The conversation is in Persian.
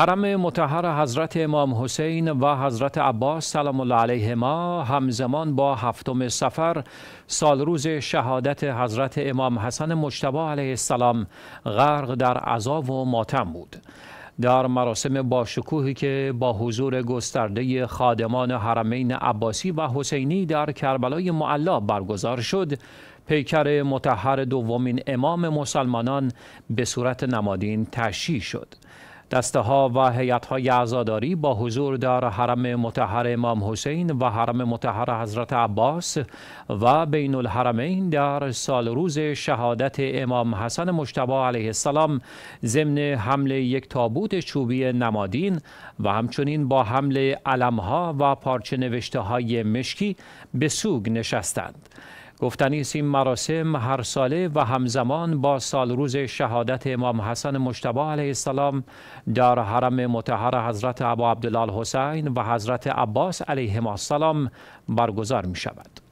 حرم متحر حضرت امام حسین و حضرت عباس سلام الله علیهما همزمان با هفتم سفر سال روز شهادت حضرت امام حسن مجتبی علیه السلام غرق در عذاب و ماتم بود در مراسم باشکوهی که با حضور گسترده خادمان حرمین عباسی و حسینی در کربلای معلا برگزار شد پیکر متحر دومین امام مسلمانان به صورت نمادین تشییع شد دسته ها و هیئت های عزاداری با حضور در حرم متحر امام حسین و حرم متحر حضرت عباس و بین الحرمین در سال روز شهادت امام حسن مشتبه علیه السلام ضمن حمل یک تابوت چوبی نمادین و همچنین با حمل علمها و پارچه نوشته های مشکی به سوگ نشستند. گفتنی است این مراسم هر ساله و همزمان با سال روز شهادت امام حسن مجتبی علیه السلام در حرم متحر حضرت ابا عبدالله حسین و حضرت عباس علیهما السلام برگزار می شود.